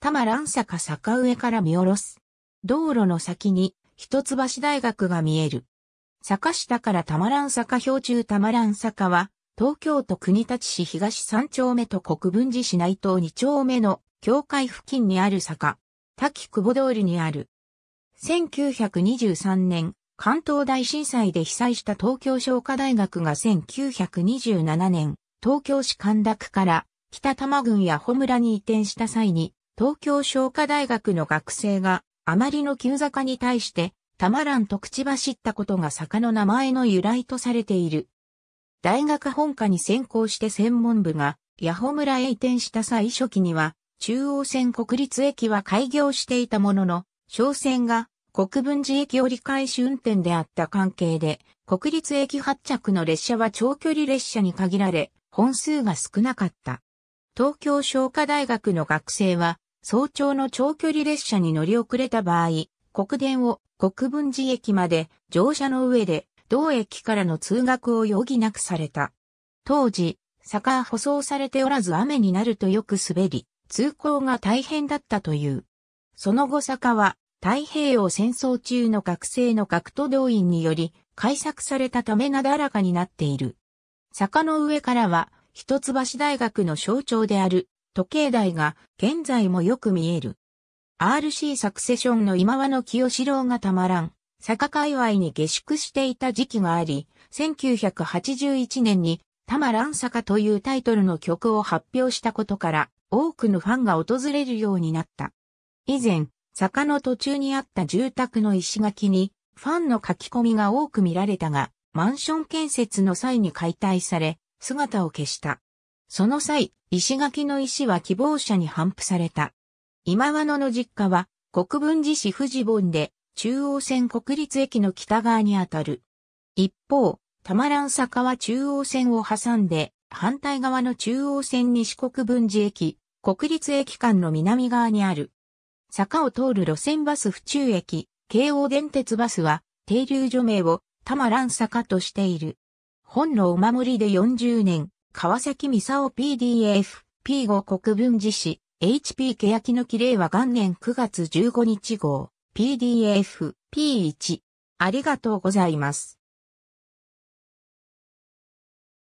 多摩乱坂坂上から見下ろす。道路の先に一橋大学が見える。坂下から多摩乱坂標中多摩乱坂は、東京都国立市東三丁目と国分寺市内東二丁目の境界付近にある坂、滝久保通りにある。1923年、関東大震災で被災した東京商科大学が1927年、東京市神田区から北多摩郡や穂村に移転した際に、東京商科大学の学生が、あまりの急坂に対して、たまらんと口走ったことが坂の名前の由来とされている。大学本科に専攻して専門部が、八穂村へ移転した際初期には、中央線国立駅は開業していたものの、商船が国分寺駅折り返し運転であった関係で、国立駅発着の列車は長距離列車に限られ、本数が少なかった。東京商科大学の学生は、早朝の長距離列車に乗り遅れた場合、国電を国分寺駅まで乗車の上で同駅からの通学を余儀なくされた。当時、坂は舗装されておらず雨になるとよく滑り、通行が大変だったという。その後坂は太平洋戦争中の学生の学徒動員により改作されたためなだらかになっている。坂の上からは一橋大学の象徴である時計台が現在もよく見える。RC サクセションの今和の清志郎がたまらん、坂界隈に下宿していた時期があり、1981年にたまらん坂というタイトルの曲を発表したことから、多くのファンが訪れるようになった。以前、坂の途中にあった住宅の石垣に、ファンの書き込みが多く見られたが、マンション建設の際に解体され、姿を消した。その際、石垣の石は希望者に反布された。今和野の実家は国分寺市富士本で中央線国立駅の北側にあたる。一方、玉蘭坂は中央線を挟んで反対側の中央線西国分寺駅、国立駅間の南側にある。坂を通る路線バス府中駅、京王電鉄バスは停留所名を玉蘭坂としている。本のお守りで40年、川崎美沙 PDF、P5 国分寺市、HP 欅の綺麗は元年9月15日号、PDF、P1。ありがとうございます。